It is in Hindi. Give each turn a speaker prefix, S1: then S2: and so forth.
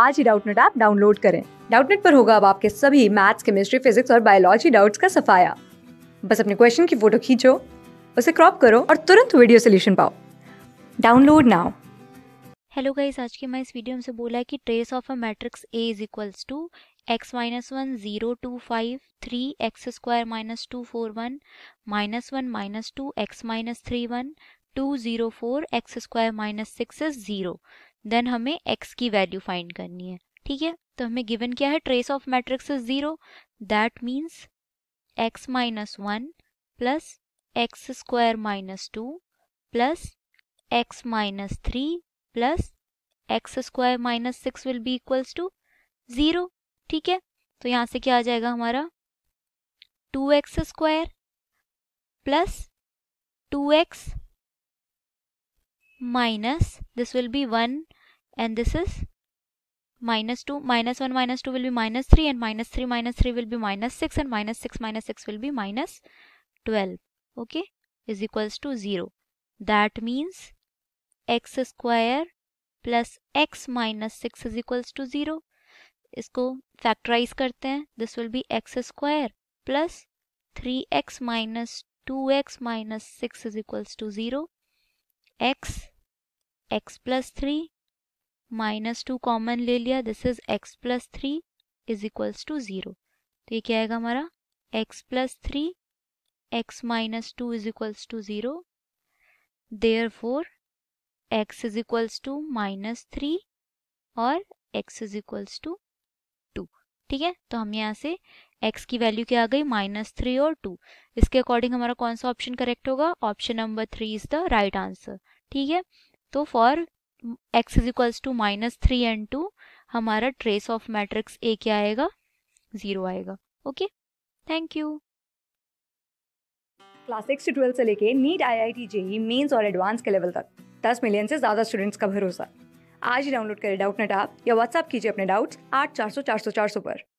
S1: आज ही डाउटनेट ऐप डाउनलोड करें डाउटनेट पर होगा अब आपके सभी मैथ्स केमिस्ट्री फिजिक्स और बायोलॉजी डाउट्स का सफाया बस अपने क्वेश्चन की फोटो खींचो उसे क्रॉप करो और तुरंत वीडियो सोल्यूशन पाओ डाउनलोड नाउ
S2: हेलो गाइस आज के मैं इस वीडियो में से बोला है कि trace of a matrix A is equals to x minus one zero two five three x square minus two four one minus one minus two x minus three one two zero four x square minus six is zero then हमें एक्स की वैल्यू फाइंड करनी है ठीक है तो हमें गिवन क्या है trace of matrix is zero that means x minus one plus x square minus two plus x minus three plus x square minus six will be equals to zero ठीक है तो यहाँ से क्या आ जाएगा हमारा two x square plus two x minus this will be one and this is minus 2 minus 1 minus 2 will be minus 3 and minus 3 minus 3 will be minus 6 and minus 6 minus 6 will be minus 12 okay is equals to 0 that means x square plus x minus 6 is equals to 0 isko factorize karte hain this will be x square plus 3x minus 2x minus 6 is equals to 0 x x plus 3 minus two common ले लिया this is x plus three is equals to zero तो ये क्या आएगा हमारा x plus three x minus two is equals to zero there four x is equals to minus three और x is equals to two ठीक है तो हम यहाँ से एक्स की वैल्यू क्या आ गई माइनस थ्री और टू इसके अकॉर्डिंग हमारा कौन सा ऑप्शन करेक्ट होगा option number three is the right answer ठीक है तो for x is equals to minus three and two हमारा ट्रेस ऑफ मैट्रिक्स ए क्या आएगा जीरो आएगा okay thank
S1: you class six to twelfth से लेके NEET I I T JEE mains और एडवांस के लेवल तक दस मिलियन से ज़्यादा स्टूडेंट्स का भरोसा आज ही डाउनलोड करें डाउट नेट आप या व्हाट्सअप कीजिए अपने डाउट्स आठ चार सौ चार सौ चार सौ पर